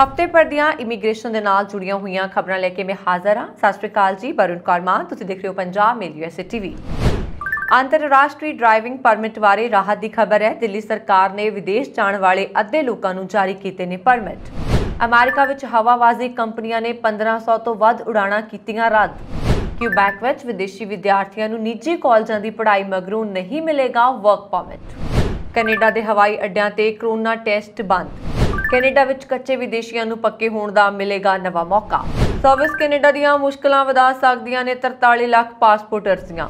ਹਫਤੇ ਪਰ ਦੀਆਂ ਇਮੀਗ੍ਰੇਸ਼ਨ ਦੇ ਨਾਲ ਜੁੜੀਆਂ ਹੋਈਆਂ ਖਬਰਾਂ ਲੈ ਕੇ ਮੈਂ ਹਾਜ਼ਰ ਹਾਂ ਸਤਿ ਸ਼੍ਰੀ ਅਕਾਲ ਜੀ ਬਰੁਨ ਕਰਮਾ ਤੁਸੀਂ ਦੇਖ ਰਹੇ ਹੋ ਪੰਜਾਬ ਮੇਲ ਯੂਐਸਏ ਟੀਵੀ ਅੰਤਰਰਾਸ਼ਟਰੀ ਡਰਾਈਵਿੰਗ ਪਰਮਿਟ ਬਾਰੇ ਰਾਹਤ ਦੀ ਖਬਰ ਹੈ ਦਿੱਲੀ ਸਰਕਾਰ ਨੇ ਵਿਦੇਸ਼ ਜਾਣ ਵਾਲੇ ਅੱਧੇ ਲੋਕਾਂ ਨੂੰ ਜਾਰੀ ਕੀਤੇ ਨੇ ਪਰਮਿਟ ਅਮਰੀਕਾ ਵਿੱਚ ਹਵਾਵਾਜ਼ੀ ਕੰਪਨੀਆਂ ਨੇ 1500 ਤੋਂ ਵੱਧ ਉਡਾਣਾਂ ਕੀਤੀਆਂ ਰੱਦ ਕਿਊਬੈਕ ਵਿੱਚ ਵਿਦੇਸ਼ੀ ਵਿਦਿਆਰਥੀਆਂ ਨੂੰ ਨਿੱਜੀ ਕਾਲਜਾਂ ਦੀ ਪੜ੍ਹਾਈ ਮਗਰੋਂ ਨਹੀਂ ਮਿਲੇਗਾ ਵਰਕ ਪਰਮਿਟ ਕੈਨੇਡਾ ਦੇ ਹਵਾਈ ਅੱਡਿਆਂ ਤੇ ਕਰੋਨਾ ਟੈਸਟ ਬੰਦ ਕੈਨੇਡਾ ਵਿੱਚ ਕੱਚੇ ਵਿਦੇਸ਼ੀਆਂ ਨੂੰ ਪੱਕੇ ਹੋਣ ਦਾ ਮਿਲੇਗਾ ਨਵਾਂ ਮੌਕਾ ਸਰਵਿਸ ਕੈਨੇਡਾ ਦੀਆਂ ਮੁਸ਼ਕਲਾਂ ਵਧਾ ਸਕਦੀਆਂ ਨੇ 43 ਲੱਖ ਪਾਸਪੋਰਟ ਅਰਜ਼ੀਆਂ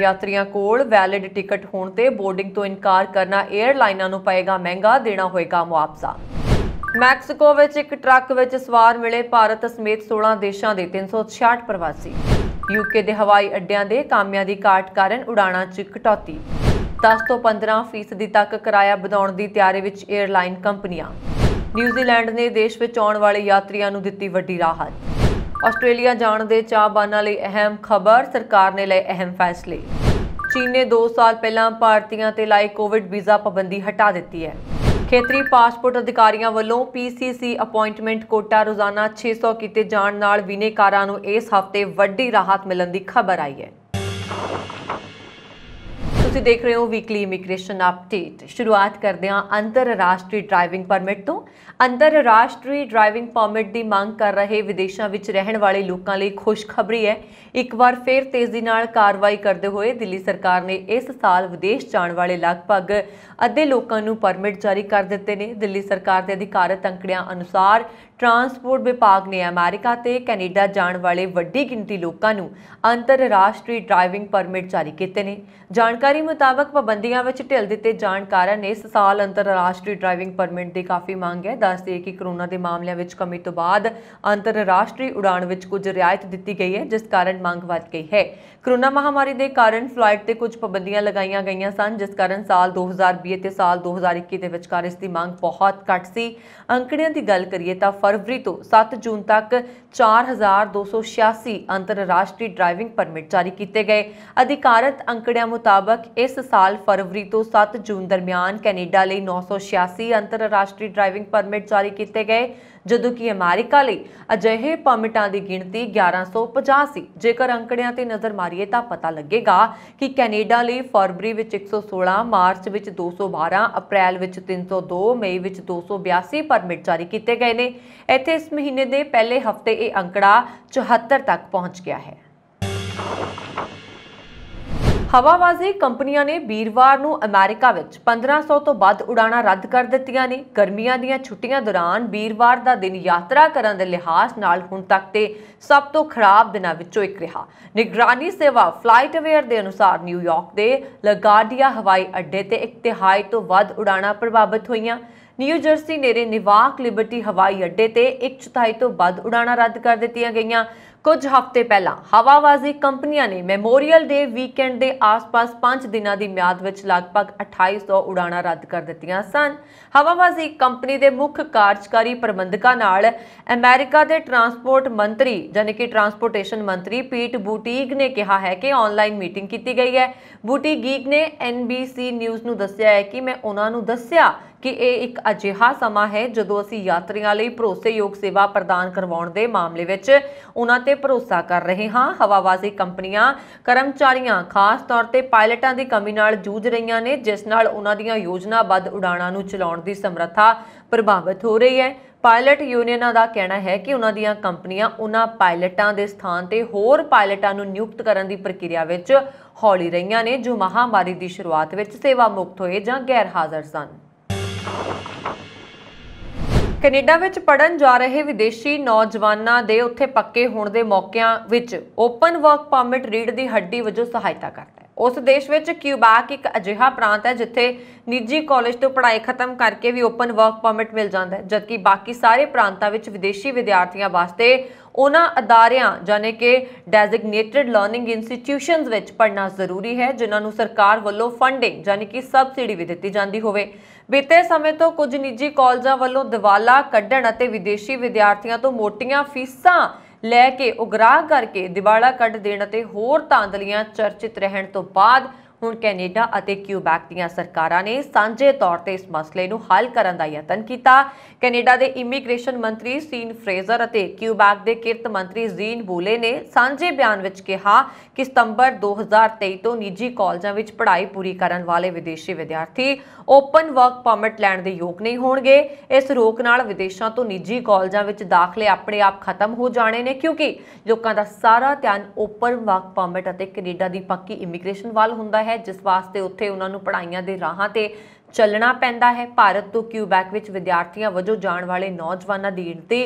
ਯਾਤਰੀਆਂ ਕੋਲ ਵੈਲਿਡ ਟਿਕਟ ਹੋਣ ਤੇ ਬੋਰਡਿੰਗ ਤੋਂ ਇਨਕਾਰ ਕਰਨਾ 에ਅਰਲਾਈਨਾਂ ਨੂੰ ਪਏਗਾ ਮਹਿੰਗਾ ਦੇਣਾ ਹੋਏਗਾ ਮੁਆਵਜ਼ਾ ਮੈਕਸੀਕੋ ਵਿੱਚ ਇੱਕ ਟਰੱਕ ਵਿੱਚ ਸਵਾਰ ਮਿਲੇ ਭਾਰਤ ਸਮੇਤ 16 ਦੇਸ਼ਾਂ ਦੇ 366 ਪ੍ਰਵਾਸੀ ਯੂਕੇ ਦੇ ਹਵਾਈ ਅੱਡਿਆਂ ਦੇ ਕਾਮਿਆਂ ਦੀ ਕਾਟ ਕਾਰਨ ਉਡਾਣਾਂ 'ਚ ਕਟੌਤੀ 10 ਤੋਂ 15% ਫੀਸਦੀ ਤੱਕ ਕਿਰਾਇਆ ਵਧਾਉਣ ਦੀ ਤਿਆਰੀ ਵਿੱਚ 에ਅਰਲਾਈਨ ਕੰਪਨੀਆਂ ਨਿਊਜ਼ੀਲੈਂਡ ਨੇ ਦੇਸ਼ ਵਿੱਚ ਆਉਣ ਵਾਲੇ ਯਾਤਰੀਆਂ ਨੂੰ ਦਿੱਤੀ ਵੱਡੀ ਰਾਹਤ ਆਸਟ੍ਰੇਲੀਆ ਜਾਣ ਦੇ ਚਾਹਵਾਨਾਂ ਲਈ ਅਹਿਮ ਖਬਰ ਸਰਕਾਰ ਨੇ ਲਏ ਅਹਿਮ ਫੈਸਲੇ ਚੀਨ ਨੇ 2 ਸਾਲ ਪਹਿਲਾਂ ਭਾਰਤੀਆਂ ਤੇ ਲਾਈ ਕੋਵਿਡ ਵੀਜ਼ਾ ਪਾਬੰਦੀ ਹਟਾ ਦਿੱਤੀ ਹੈ ਖੇਤਰੀ ਪਾਸਪੋਰਟ ਅਧਿਕਾਰੀਆਂ ਵੱਲੋਂ ਪੀਸੀਸੀ ਅਪਾਇੰਟਮੈਂਟ ਕੋਟਾ ਰੋਜ਼ਾਨਾ 600 ਕੀਤੇ ਜਾਣ ਨਾਲ ਵਿਨੇਕਾਰਾਂ ਨੂੰ ਇਸ ਹਫ਼ਤੇ ਵੱਡੀ ਰਾਹਤ ਮਿਲਣ ਦੀ ਖਬਰ ਆਈ ਹੈ ਤੁਸੀਂ ਦੇਖ ਰਹੇ ਹੋ ਵੀਕਲੀ ਇਮੀਗ੍ਰੇਸ਼ਨ ਅਪਡੇਟ ਸ਼ੁਰੂਆਤ ਕਰਦੇ ਹਾਂ ਅੰਤਰਰਾਸ਼ਟਰੀ ਡਰਾਈਵਿੰਗ ਪਰਮਿਟ ਤੋਂ ਅੰਤਰਰਾਸ਼ਟਰੀ ਡਰਾਈਵਿੰਗ ਪਰਮਿਟ ਦੀ ਮੰਗ ਕਰ ਰਹੇ ਵਿਦੇਸ਼ਾਂ ਵਿੱਚ ਰਹਿਣ ਵਾਲੇ ਲੋਕਾਂ ਲਈ ਖੁਸ਼ਖਬਰੀ ਹੈ ਇੱਕ ਵਾਰ ਫੇਰ ਤੇਜ਼ੀ ਨਾਲ ਕਾਰਵਾਈ ਕਰਦੇ ਹੋਏ ਦਿੱਲੀ ਸਰਕਾਰ ਨੇ ਇਸ ਸਾਲ ਵਿਦੇਸ਼ ਜਾਣ ਵਾਲੇ ਲਗਭਗ ਅੱਧੇ ਲੋਕਾਂ ਨੂੰ ਪਰਮਿਟ ਜਾਰੀ ਕਰ ਦਿੱਤੇ ਨੇ ਦਿੱਲੀ ਸਰਕਾਰ ਦੇ ਅਧਿਕਾਰਤ ਅੰਕੜਿਆਂ ਅਨੁਸਾਰ ਟਰਾਂਸਪੋਰਟ ਵਿਭਾਗ ਨੇ ਅਮਰੀਕਾ ਤੇ ਕੈਨੇਡਾ ਜਾਣ ਵਾਲੇ ਵੱਡੀ ਗਿਣਤੀ ਲੋਕਾਂ ਨੂੰ ਅੰਤਰਰਾਸ਼ਟਰੀ ਡਰਾਈਵਿੰਗ ਪਰਮਿਟ ਜਾਰੀ ਕੀਤੇ ਨੇ ਜਾਣਕਾਰੀ ਮੁਤਾਬਕ ਪਾਬੰਦੀਆਂ ਵਿੱਚ ਢਿੱਲ ਦਿੱਤੇ ਜਾਣ ਕਾਰਨ ਇਸ ਸਾਲ ਅੰਤਰਰਾਸ਼ਟਰੀ ਡਰਾਈਵਿੰਗ ਪਰਮਿਟ ਦੀ ਕਾਫੀ ਮੰਗ ਹੈ ਦੱਸਦੇ ਕਿ ਕਰੋਨਾ ਦੇ ਮਾਮਲਿਆਂ ਵਿੱਚ ਕਮੀ ਤੋਂ ਬਾਅਦ ਅੰਤਰਰਾਸ਼ਟਰੀ ਉਡਾਣ ਵਿੱਚ ਕੁਝ ਰਿਆਇਤ ਦਿੱਤੀ ਗਈ ਹੈ ਜਿਸ ਕਾਰਨ ਮੰਗ ਵੱਧ ਗਈ ਹੈ ਕਰੋਨਾ ਮਹਾਮਾਰੀ ਦੇ ਕਾਰਨ ਫਲਾਈਟ ਤੇ ਕੁਝ ਪਾਬੰਦੀਆਂ ਲਗਾਈਆਂ ਗਈਆਂ ਸਨ ਜਿਸ ਕਾਰਨ ਸਾਲ 2020 ਤੇ ਸਾਲ 2021 ਦੇ ਵਿਚਕਾਰ ਇਸ ਦੀ ਮੰਗ ਬਹੁਤ ਘੱਟ ਸੀ ਅੰਕੜਿਆਂ ਦੀ ਗੱਲ ਕਰੀਏ ਤਾਂ ਫਰਵਰੀ ਤੋਂ 7 ਜੂਨ ਤੱਕ 4286 ਅੰਤਰਰਾਸ਼ਟਰੀ ਡਰਾਈਵਿੰਗ ਪਰਮਿਟ ਜਾਰੀ ਕੀਤੇ ਗਏ ਅਧਿਕਾਰਤ ਅੰਕੜਿਆਂ ਮੁਤਾਬਕ ਇਸ ਸਾਲ ਫਰਵਰੀ ਤੋਂ 7 ਜੂਨ ਦਰਮਿਆਨ ਕੈਨੇਡਾ ਲਈ 986 ਅੰਤਰਰਾਸ਼ਟਰੀ ਡਰਾਈਵਿੰਗ ਪਰਮਿਟ ਜਾਰੀ ਕੀਤੇ ਗਏ ਜਦੋਂ ਕਿ ਅਮਰੀਕਾ ਲਈ ਅਜਿਹੇ ਪਰਮਿਟਾਂ ਦੀ ਗਿਣਤੀ 1150 ਸੀ ਜੇਕਰ ਅੰਕੜਿਆਂ ਤੇ ਨਜ਼ਰ ਮਾਰੀਏ ਤਾਂ ਪਤਾ ਲੱਗੇਗਾ ਕਿ ਕੈਨੇਡਾ ਲਈ ਫਰਵਰੀ ਵਿੱਚ 116 ਮਾਰਚ ਵਿੱਚ 212 ਅਪ੍ਰੈਲ ਵਿੱਚ 302 ਮਈ ਵਿੱਚ 282 ਪਰਮਿਟ ਜਾਰੀ ਕੀਤੇ ਗਏ ਨੇ ਇੱਥੇ ਇਸ ਮਹੀਨੇ ਦੇ ਪਹਿਲੇ ਹਫ਼ਤੇ ਇਹ ਅੰਕੜਾ 74 ਤੱਕ ਪਹੁੰਚ ਗਿਆ ਹੈ ਹਵਾਬਾਜ਼ੀ ਕੰਪਨੀਆਂ ਨੇ ਵੀਰਵਾਰ ਨੂੰ ਅਮਰੀਕਾ ਵਿੱਚ 1500 ਤੋਂ ਵੱਧ ਉਡਾਣਾਂ ਰੱਦ ਕਰ ਦਿੱਤੀਆਂ ਨੇ ਗਰਮੀਆਂ ਦੀਆਂ ਛੁੱਟੀਆਂ ਦੌਰਾਨ ਵੀਰਵਾਰ ਦਾ ਦਿਨ ਯਾਤਰਾ ਕਰਨ ਦੇ ਲਿਹਾਜ਼ ਨਾਲ ਹੁਣ ਤੱਕ ਤੇ ਸਭ ਤੋਂ ਖਰਾਬ ਦਿਨਾਂ ਵਿੱਚੋਂ ਇੱਕ ਰਿਹਾ ਨਿਗਰਾਨੀ ਸੇਵਾ ਫਲਾਈਟ ਅਵੇਅਰ ਦੇ ਅਨੁਸਾਰ ਨਿਊਯਾਰਕ ਦੇ ਲਗਾਰਡੀਆ ਹਵਾਈ ਅੱਡੇ ਤੇ ਇੱਕ ਤਿਹਾਈ ਤੋਂ ਵੱਧ ਉਡਾਣਾਂ ਪ੍ਰਭਾਵਿਤ ਹੋਈਆਂ ਨਿਊ ਜਰਸੀ ਨੇਰੇ ਨਿਵਾਕ ਲਿਬਰਟੀ ਹਵਾਈ ਅੱਡੇ ਤੇ ਇੱਕ ਚੌਥਾਈ ਤੋਂ ਵੱਧ ਉਡਾਣਾਂ ਰੱਦ ਕਰ ਦਿੱਤੀਆਂ ਗਈਆਂ ਕੁਝ ਹਫ਼ਤੇ ਪਹਿਲਾਂ ਹਵਾਵਾਜ਼ੀ ਕੰਪਨੀਆਂ ਨੇ ਮੈਮੋਰੀਅਲ ਡੇ ਵੀਕਐਂਡ ਦੇ ਆਸ-ਪਾਸ 5 ਦਿਨਾਂ ਦੀ ਮਿਆਦ ਵਿੱਚ ਲਗਭਗ 2800 ਉਡਾਣਾਂ ਰੱਦ ਕਰ ਦਿੱਤੀਆਂ ਸਨ ਹਵਾਵਾਜ਼ੀ ਕੰਪਨੀ ਦੇ ਮੁੱਖ ਕਾਰਜਕਾਰੀ ਪ੍ਰਬੰਧਕਾਂ ਨਾਲ ਅਮਰੀਕਾ ਦੇ ਟਰਾਂਸਪੋਰਟ ਮੰਤਰੀ ਜਾਨੀ ਕਿ ਟਰਾਂਸਪੋਰਟੇਸ਼ਨ ਮੰਤਰੀ ਪੀਟ ਬੂਟੀਗ ਨੇ ਕਿਹਾ ਹੈ ਕਿ ਆਨਲਾਈਨ ਮੀਟਿੰਗ ਕੀਤੀ ਗਈ ਹੈ ਬੂਟੀਗੀਗ ਨੇ ਐਨਬੀਸੀ ਨਿਊਜ਼ ਨੂੰ ਦੱਸਿਆ ਹੈ ਕਿ ਮੈਂ ਉਹਨਾਂ ਨੂੰ ਦੱਸਿਆ ਕਿ ਇਹ ਇੱਕ ਅਜਿਹਾ ਸਮਾਂ ਹੈ ਜਦੋਂ ਅਸੀਂ ਯਾਤਰੀਆਂ ਲਈ ਭਰੋਸੇਯੋਗ ਸੇਵਾ ਪ੍ਰਦਾਨ ਕਰਵਾਉਣ ਦੇ ਮਾਮਲੇ ਵਿੱਚ ਉਹਨਾਂ ਤੇ ਭਰੋਸਾ ਕਰ ਰਹੇ ਹਾਂ ਹਵਾਵਾਜ਼ੀ ਕੰਪਨੀਆਂ ਕਰਮਚਾਰੀਆਂ ਖਾਸ ਤੌਰ ਤੇ ਪਾਇਲਟਾਂ ਦੀ ਕਮੀ ਨਾਲ ਜੂਝ ਰਹੀਆਂ ਨੇ ਜਿਸ ਨਾਲ ਉਹਨਾਂ ਦੀਆਂ ਯੋਜਨਾਬੱਧ ਉਡਾਣਾਂ ਨੂੰ ਚਲਾਉਣ ਦੀ ਸਮਰੱਥਾ ਪ੍ਰਭਾਵਿਤ ਹੋ ਰਹੀ ਹੈ ਪਾਇਲਟ ਯੂਨੀਅਨਾਂ ਦਾ ਕਹਿਣਾ ਹੈ ਕਿ ਉਹਨਾਂ ਦੀਆਂ ਕੰਪਨੀਆਂ ਉਹਨਾਂ ਪਾਇਲਟਾਂ ਦੇ ਸਥਾਨ ਤੇ ਹੋਰ ਪਾਇਲਟਾਂ ਨੂੰ ਨਿਯੁਕਤ ਕਰਨ ਦੀ ਪ੍ਰਕਿਰਿਆ ਵਿੱਚ ਹੌਲੀ ਰਹੀਆਂ ਨੇ ਜੋ ਮਹਾਮਾਰੀ ਦੀ ਸ਼ੁਰੂਆਤ ਵਿੱਚ ਸੇਵਾ ਮੁਕਤ ਹੋਏ ਜਾਂ ਗੈਰ ਹਾਜ਼ਰ ਸਨ ਕੈਨੇਡਾ ਵਿੱਚ ਪੜਨ ਜਾ ਰਹੇ ਵਿਦੇਸ਼ੀ ਨੌਜਵਾਨਾਂ ਦੇ ਉੱਥੇ ਪੱਕੇ ਹੋਣ ਦੇ ਮੌਕਿਆਂ ਵਿੱਚ ਓਪਨ ਵਰਕ ਪਰਮਿਟ ਰੀਡ ਦੀ ਹੱਡੀ ਵਜੋਂ ਸਹਾਇਤਾ ਕਰਦਾ ਹੈ ਉਸ ਦੇਸ਼ ਵਿੱਚ ਕਿਊਬਾਕ ਇੱਕ ਅਜਿਹਾ ਪ੍ਰਾਂਤ ਹੈ ਜਿੱਥੇ ਨਿੱਜੀ ਕਾਲਜ ਤੋਂ ਪੜ੍ਹਾਈ ਖਤਮ ਕਰਕੇ ਵੀ ਓਪਨ ਵਰਕ ਪਰਮਿਟ ਮਿਲ ਜਾਂਦਾ ਹੈ ਜਦਕਿ ਬਾਕੀ ਸਾਰੇ ਪ੍ਰਾਂਤਾਂ ਵਿੱਚ ਵਿਦੇਸ਼ੀ ਵਿਦਿਆਰਥੀਆਂ ਵਾਸਤੇ ਉਹਨਾਂ ਅਦਾਰਿਆਂ ਜਾਨੇ ਕਿ ਡੈਜ਼ਿਗਨੇਟਿਡ ਲਰਨਿੰਗ ਇੰਸਟੀਟਿਊਸ਼ਨਸ ਵਿੱਚ ਪੜਨਾ ਜ਼ਰੂਰੀ ਹੈ ਜਿਨ੍ਹਾਂ ਨੂੰ ਸਰਕਾਰ ਵੱਲੋਂ ਫੰਡਿੰਗ ਜਾਨੇ ਕਿ ਸਬਸਿਡੀ ਵੀ ਦਿੱਤੀ ਜਾਂਦੀ ਹੋਵੇ ਬੀਤੇ ਸਮੇਂ ਤੋਂ ਕੁਝ ਨਿੱਜੀ ਕਾਲਜਾਂ ਵੱਲੋਂ ਦਿਵਾਲਾ ਕੱਢਣ ਅਤੇ ਵਿਦੇਸ਼ੀ ਵਿਦਿਆਰਥੀਆਂ ਤੋਂ ਮੋਟੀਆਂ ਫੀਸਾਂ ਲੈ ਕੇ ਉਗਰਾਹ ਕਰਕੇ ਦਿਵਾਲਾ ਕੱਢ ਦੇਣ ਅਤੇ ਹੋਰ ਤਾਂਦਲੀਆਂ ਚਰਚਿਤ ਰਹਿਣ ਤੋਂ ਬਾਅਦ ਹੁਣ ਕੈਨੇਡਾ ਅਤੇ ਕਿਊਬੈਕ ਦੀਆਂ ਸਰਕਾਰਾਂ ਨੇ ਸਾਂਝੇ ਤੌਰ ਤੇ ਇਸ ਮਸਲੇ ਨੂੰ ਹੱਲ ਕਰਨ ਦਾ ਯਤਨ ਕੀਤਾ ਕੈਨੇਡਾ ਦੇ ਇਮੀਗ੍ਰੇਸ਼ਨ ਮੰਤਰੀ ਸੀਨ ਫਰੇਜ਼ਰ ਅਤੇ ਕਿਊਬੈਕ ਦੇ ਕਿਰਤ ਮੰਤਰੀ ਜ਼ੀਨ ਬੂਲੇ ਨੇ ਸਾਂਝੇ ਬਿਆਨ ਵਿੱਚ ਕਿਹਾ ਕਿ ਸਤੰਬਰ 2023 ਤੋਂ ਨਿੱਜੀ ਕਾਲਜਾਂ ਵਿੱਚ ਪੜ੍ਹਾਈ ਪੂਰੀ ਕਰਨ ਵਾਲੇ ਵਿਦੇਸ਼ੀ ਵਿਦਿਆਰਥੀ ਓਪਨ ਵਰਕ ਪਰਮਿਟ ਲੈਣ ਦੇ ਯੋਗ ਨਹੀਂ ਹੋਣਗੇ ਇਸ ਰੋਕ ਨਾਲ ਵਿਦੇਸ਼ਾਂ ਤੋਂ ਨਿੱਜੀ ਕਾਲਜਾਂ ਵਿੱਚ ਦਾਖਲੇ ਆਪਣੇ ਆਪ ਖਤਮ ਹੋ ਜਾਣੇ ਨੇ ਕਿਉਂਕਿ ਲੋਕਾਂ ਦਾ ਸਾਰਾ ਧਿਆਨ ਓਪਨ ਵਰਕ ਪਰਮਿਟ ਅਤੇ ਕੈਨੇਡਾ ਦੀ ਪੱਕੀ ਇਮੀਗ੍ਰੇਸ਼ਨ ਵੱਲ ਹੁੰਦਾ ਹੈ ਹੈ ਜਿਸ ਵਾਸਤੇ ਉੱਥੇ ਉਹਨਾਂ ਨੂੰ ਪੜ੍ਹਾਈਆਂ ਦੇ ਰਾਹਾਂ ਤੇ ਚੱਲਣਾ ਪੈਂਦਾ ਹੈ ਭਾਰਤ ਤੋਂ ਕਿਊਬੈਕ ਵਿੱਚ ਵਿਦਿਆਰਥੀਆਂ ਵਜੋਂ ਜਾਣ ਵਾਲੇ ਨੌਜਵਾਨਾਂ ਦੀ ਗਿਣਤੀ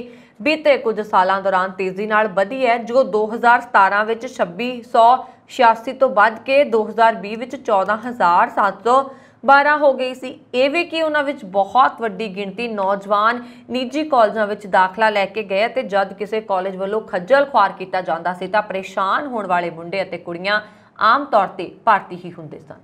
ਬੀਤੇ ਕੁਝ ਸਾਲਾਂ ਦੌਰਾਨ ਤੇਜ਼ੀ ਨਾਲ ਵਧੀ ਹੈ ਜੋ 2017 ਵਿੱਚ 2686 ਤੋਂ ਵੱਧ ਕੇ 2020 ਵਿੱਚ 14712 ਹੋ ਗਈ ਸੀ ਇਹ ਵੀ ਕਿ ਉਹਨਾਂ ਵਿੱਚ ਬਹੁਤ ਵੱਡੀ ਗਿਣਤੀ ਨੌਜਵਾਨ ਨਿੱਜੀ ਕਾਲਜਾਂ ਵਿੱਚ ਦਾਖਲਾ ਲੈ ਕੇ ਗਏ ਤੇ ਜਦ ਕਿਸੇ ਕਾਲਜ ਵੱਲੋਂ ਖੱਜਲ ਖੁਆਰ ਕੀਤਾ ਜਾਂਦਾ ਸੀ ਤਾਂ ਪਰੇਸ਼ਾਨ ਹੋਣ ਵਾਲੇ ਮੁੰਡੇ ਅਤੇ ਕੁੜੀਆਂ ਆਮ ਤੌਰ ਤੇ ਭਾਰਤੀ ਹੀ ਹੁੰਦੇ ਸਨ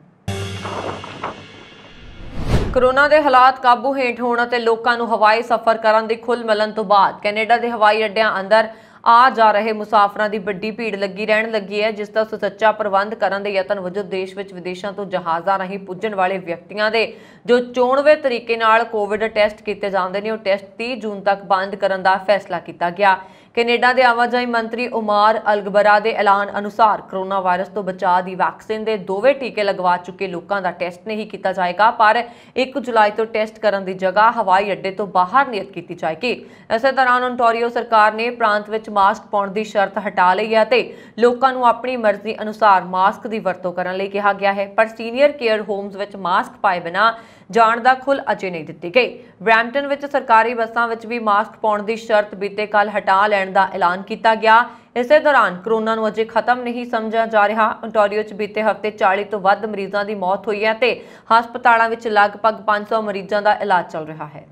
ਕਰੋਨਾ ਦੇ ਹਾਲਾਤ ਕਾਬੂ ਹੇਠ ਹੋਣ ਅਤੇ ਲੋਕਾਂ ਨੂੰ ਹਵਾਈ ਸਫ਼ਰ ਕਰਨ ਦੀ ਖੁੱਲ ਮਿਲਣ ਤੋਂ ਬਾਅਦ ਕੈਨੇਡਾ ਦੇ ਹਵਾਈ ਅੱਡਿਆਂ ਅੰਦਰ ਆ ਜਾ ਰਹੇ ਮੁਸਾਫਰਾਂ ਦੀ ਵੱਡੀ ਭੀੜ ਲੱਗੀ ਰਹਿਣ ਲੱਗੀ ਹੈ ਜਿਸ ਦਾ ਸੁਚੱਜਾ ਪ੍ਰਬੰਧ ਕਰਨ ਦੇ ਯਤਨ ਵਜੋਂ ਦੇਸ਼ ਵਿੱਚ ਵਿਦੇਸ਼ਾਂ ਤੋਂ ਜਹਾਜ਼ਾਂ ਰਾਹੀਂ ਪੁੱਜਣ ਵਾਲੇ ਵਿਅਕਤੀਆਂ ਦੇ ਜੋ ਚੋਣਵੇਂ ਤਰੀਕੇ ਨਾਲ ਕੋਵਿਡ ਟੈਸਟ ਕੀਤੇ ਜਾਂਦੇ ਨੇ ਉਹ ਟੈਸਟ 30 ਜੂਨ ਤੱਕ ਬੰਦ ਕਰਨ ਦਾ ਫੈਸਲਾ ਕੀਤਾ ਗਿਆ ਕੈਨੇਡਾ ਦੇ ਆਵਾਜਾਈ ਮੰਤਰੀ ਉਮਾਰ ਅਲਗਬਰਾ ਦੇ ਐਲਾਨ ਅਨੁਸਾਰ ਕਰੋਨਾ ਵਾਇਰਸ ਤੋਂ ਬਚਾਅ ਦੀ ਵੈਕਸੀਨ ਦੇ ਦੋਵੇਂ ਟੀਕੇ ਲਗਵਾ ਚੁੱਕੇ ਲੋਕਾਂ ਦਾ ਟੈਸਟ ਨਹੀਂ ਕੀਤਾ ਜਾਏਗਾ ਪਰ 1 ਜੁਲਾਈ ਤੋਂ ਟੈਸਟ ਕਰਨ ਦੀ ਜਗ੍ਹਾ ਹਵਾਈ ਅੱਡੇ ਤੋਂ ਬਾਹਰ ਨਿਯਤ ਕੀਤੀ ਜਾਏਗੀ ਇਸੇ ਦੌਰਾਨ ਓਨਟਾਰੀਓ ਸਰਕਾਰ ਨੇ ਪ੍ਰਾਂਤ ਵਿੱਚ ਮਾਸਕ ਪਾਉਣ ਦੀ ਸ਼ਰਤ ਹਟਾ ਲਈ ਹੈ ਤੇ ਲੋਕਾਂ ਨੂੰ ਆਪਣੀ ਮਰਜ਼ੀ ਅਨੁਸਾਰ ਮਾਸਕ ਦੀ ਵਰਤੋਂ ਕਰਨ ਲਈ ਕਿਹਾ ਗਿਆ ਹੈ ਪਰ ਸੀਨੀਅਰ ਕੇਅਰ ਹੋਮਸ ਵਿੱਚ ਮਾਸਕ ਪਾਏ ਬਿਨਾ ਜਾਣ ਦਾ ਖੁੱਲ ਅਜੇ ਨਹੀਂ ਦਿੱਤੀ ਗਈ ਬ੍ਰੈਂਟਨ ਵਿੱਚ ਸਰਕਾਰੀ ਬੱਸਾਂ ਵਿੱਚ ਵੀ ਮਾਸਕ ਪਾਉਣ ਦੀ ਸ਼ਰਤ ਬੀਤੇ ਕੱਲ ਹਟਾ ਲਈ ਲੈਣ ਦਾ ਐਲਾਨ ਕੀਤਾ ਗਿਆ ਇਸੇ ਦੌਰਾਨ ਕਰੋਨਾ ਨੂੰ ਅਜੇ ਖਤਮ ਨਹੀਂ ਸਮਝਿਆ ਜਾ ਰਿਹਾ ਅੰਟੋਰੀਓ 'ਚ ਬੀਤੇ ਹਫ਼ਤੇ 40 ਤੋਂ ਵੱਧ ਮਰੀਜ਼ਾਂ ਦੀ ਮੌਤ ਹੋਈ ਹੈ ਤੇ ਹਸਪਤਾਲਾਂ ਵਿੱਚ ਲਗਭਗ 500 ਮਰੀਜ਼ਾਂ ਦਾ ਇਲਾਜ ਚੱਲ ਰਿਹਾ ਹੈ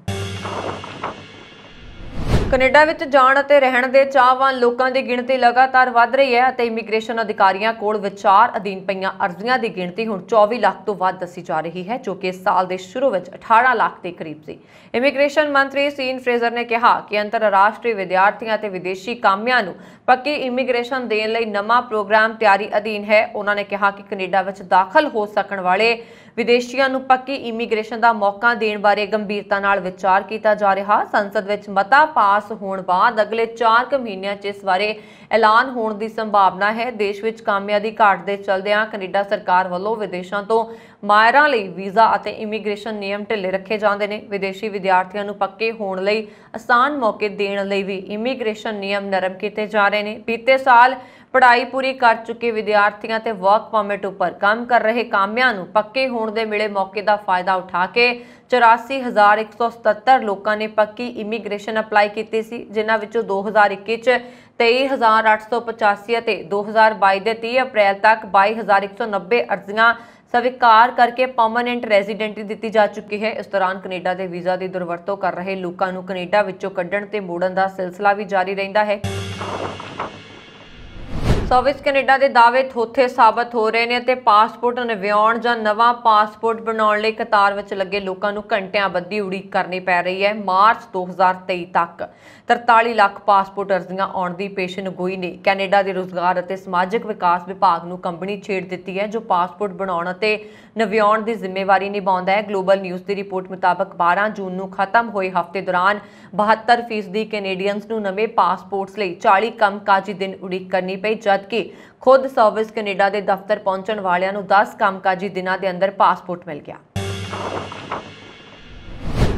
ਕੈਨੇਡਾ ਵਿੱਚ ਜਾਣ ਅਤੇ ਰਹਿਣ ਦੇ ਚਾਹਵਾਨ ਲੋਕਾਂ ਦੀ ਗਿਣਤੀ ਲਗਾਤਾਰ ਵਧ ਰਹੀ ਹੈ ਅਤੇ ਇਮੀਗ੍ਰੇਸ਼ਨ ਅਧਿਕਾਰੀਆਂ ਕੋਲ ਵਿਚਾਰ ਅਧੀਨ ਪਈਆਂ ਅਰਜ਼ੀਆਂ ਦੀ ਗਿਣਤੀ ਹੁਣ 24 ਲੱਖ ਤੋਂ ਵੱਧ ਦੱਸੀ ਜਾ ਰਹੀ ਹੈ ਜੋ ਕਿ ਸਾਲ ਦੇ ਸ਼ੁਰੂ ਵਿੱਚ 18 ਲੱਖ ਦੇ ਕਰੀਬ ਸੀ ਇਮੀਗ੍ਰੇਸ਼ਨ ਮੰਤਰੀ ਸੀਨ ਫਰੇਜ਼ਰ ਨੇ ਕਿਹਾ ਕਿ ਅੰਤਰਰਾਸ਼ਟਰੀ ਵਿਦਿਆਰਥੀਆਂ ਅਤੇ ਵਿਦੇਸ਼ੀ ਕਾਮਿਆਂ ਨੂੰ ਪੱਕੀ ਇਮੀਗ੍ਰੇਸ਼ਨ ਦੇਣ ਲਈ ਨਵਾਂ ਪ੍ਰੋਗਰਾਮ ਤਿਆਰੀ ਅਧੀਨ ਹੈ ਉਹਨਾਂ ਨੇ ਕਿਹਾ ਕਿ ਕੈਨੇਡਾ ਵਿੱਚ ਦਾਖਲ ਹੋ ਸਕਣ ਵਾਲੇ ਵਿਦੇਸ਼ੀਆਂ ਨੂੰ ਪੱਕੀ ਇਮੀਗ੍ਰੇਸ਼ਨ ਦਾ ਮੌਕਾ ਦੇਣ ਬਾਰੇ ਗੰਭੀਰਤਾ ਨਾਲ ਵਿਚਾਰ ਕੀਤਾ ਜਾ ਰਿਹਾ ਸੰਸਦ ਵਿੱਚ ਮਤਾ ਪਾਸ ਹੋਣ ਬਾਅਦ ਅਗਲੇ 4 ਕੁ ਮਹੀਨਿਆਂ 'ਚ ਇਸ ਬਾਰੇ ਐਲਾਨ ਹੋਣ ਦੀ ਸੰਭਾਵਨਾ ਹੈ ਦੇਸ਼ ਵਿੱਚ ਕਾਮਿਆਂ ਦੀ ਘਾਟ ਦੇ ਚਲਦਿਆਂ ਕੈਨੇਡਾ ਸਰਕਾਰ ਵੱਲੋਂ ਵਿਦੇਸ਼ਾਂ ਤੋਂ ਮਾਇਰਾਂ ਲਈ ਵੀਜ਼ਾ ਅਤੇ ਇਮੀਗ੍ਰੇਸ਼ਨ ਨਿਯਮ ਢਿੱਲੇ ਰੱਖੇ ਜਾਂਦੇ ਨੇ ਵਿਦੇਸ਼ੀ ਵਿਦਿਆਰਥੀਆਂ ਨੂੰ ਪੱਕੇ ਹੋਣ ਲਈ ਆਸਾਨ ਮੌਕੇ ਦੇਣ ਲਈ ਵੀ ਇਮੀਗ੍ਰੇਸ਼ਨ ਨਿਯਮ ਨਰਮ ਕੀਤੇ ਜਾ ਰਹੇ ਨੇ ਬੀਤੇ ਸਾਲ ਪੜ੍ਹਾਈ ਪੂਰੀ ਕਰ ਚੁੱਕੇ ਵਿਦਿਆਰਥੀਆਂ ਤੇ ਵਰਕ ਪਰਮਿਟ ਉੱਪਰ ਕੰਮ ਕਰ ਰਹੇ ਕਾਮਿਆਂ ਨੂੰ ਪੱਕੇ ਹੋਣ ਦੇ ਮਿਲੇ ਮੌਕੇ ਦਾ ਫਾਇਦਾ ਉਠਾ ਕੇ 84177 ਲੋਕਾਂ ਨੇ ਪੱਕੀ ਇਮੀਗ੍ਰੇਸ਼ਨ ਅਪਲਾਈ ਕੀਤੀ ਸੀ ਜਿਨ੍ਹਾਂ ਵਿੱਚੋਂ 2021 ਚ 23885 ਅਤੇ 2022 ਦੇ 30 ਅਪ੍ਰੈਲ ਤੱਕ 22190 ਅਰਜ਼ੀਆਂ ਸਵੀਕਾਰ ਕਰਕੇ ਪਰਮਨੈਂਟ ਰੈਜ਼ੀਡੈਂਟੀ ਦਿੱਤੀ ਜਾ ਚੁੱਕੀ ਹੈ ਇਸ ਦੌਰਾਨ ਕੈਨੇਡਾ ਦੇ ਵੀਜ਼ਾ ਦੀ ਦੁਰਵਰਤੋਂ ਕਰ ਰਹੇ ਲੋਕਾਂ ਨੂੰ ਕੈਨੇਡਾ ਵਿੱਚੋਂ ਕੱਢਣ ਤੇ ਮੋੜਨ ਦਾ ਸਿਲਸਿਲਾ ਵੀ ਜਾਰੀ ਰਹਿੰਦਾ ਹੈ ਸਰਵਿਸ ਕੈਨੇਡਾ ਦੇ ਦਾਅਵੇ ਥੋਥੇ ਸਾਬਤ ਹੋ ਰਹੇ ਨੇ ਤੇ ਪਾਸਪੋਰਟ ਨਵਿਆਉਣ ਜਾਂ ਨਵਾਂ ਪਾਸਪੋਰਟ ਬਣਾਉਣ ਲਈ ਕਤਾਰ ਵਿੱਚ ਲੱਗੇ ਲੋਕਾਂ ਨੂੰ ਘੰਟਿਆਂ ਬੱਧੀ ਉਡੀਕ ਕਰਨੀ ਪੈ ਰਹੀ ਹੈ ਮਾਰਚ 2023 ਤੱਕ 43 ਲੱਖ ਪਾਸਪੋਰਟ ਅਰਜ਼ੀਆਂ ਆਉਣ ਦੀ ਪੇਸ਼ਨਗੋਈ ਨੇ ਕੈਨੇਡਾ ਦੇ ਰੋਜ਼ਗਾਰ ਅਤੇ ਸਮਾਜਿਕ ਵਿਕਾਸ ਵਿਭਾਗ ਨੂੰ ਕੰਪਨੀ ਛੇੜ ਦਿੱਤੀ ਹੈ ਜੋ ਪਾਸਪੋਰਟ ਬਣਾਉਣ ਅਤੇ ਨਵਿਆਉਣ ਦੀ ਜ਼ਿੰਮੇਵਾਰੀ ਨਿਭਾਉਂਦਾ ਹੈ ਗਲੋਬਲ ਨਿਊਜ਼ ਦੀ ਰਿਪੋਰਟ ਮੁਤਾਬਕ 12 ਜੂਨ ਨੂੰ ਖਤਮ ਹੋਏ ਹਫ਼ਤੇ ਦੌਰਾਨ 72% ਕੈਨੇਡੀਅਨਸ ਨੂੰ ਨਵੇਂ ਪਾਸਪੋਰਟਸ ਲਈ 40 ਕੰਮਕਾਜੀ ਦਿਨ ਉਡੀਕ ਕਰਨੀ ਪਈ ਜਦ ਜਦਕਿ ਖੁਦ ਸਰਵਿਸ ਕੈਨੇਡਾ ਦੇ ਦਫ਼ਤਰ ਪਹੁੰਚਣ ਵਾਲਿਆਂ ਨੂੰ 10 ਕੰਮਕਾਜੀ ਦਿਨਾਂ ਦੇ ਅੰਦਰ ਪਾਸਪੋਰਟ ਮਿਲ ਗਿਆ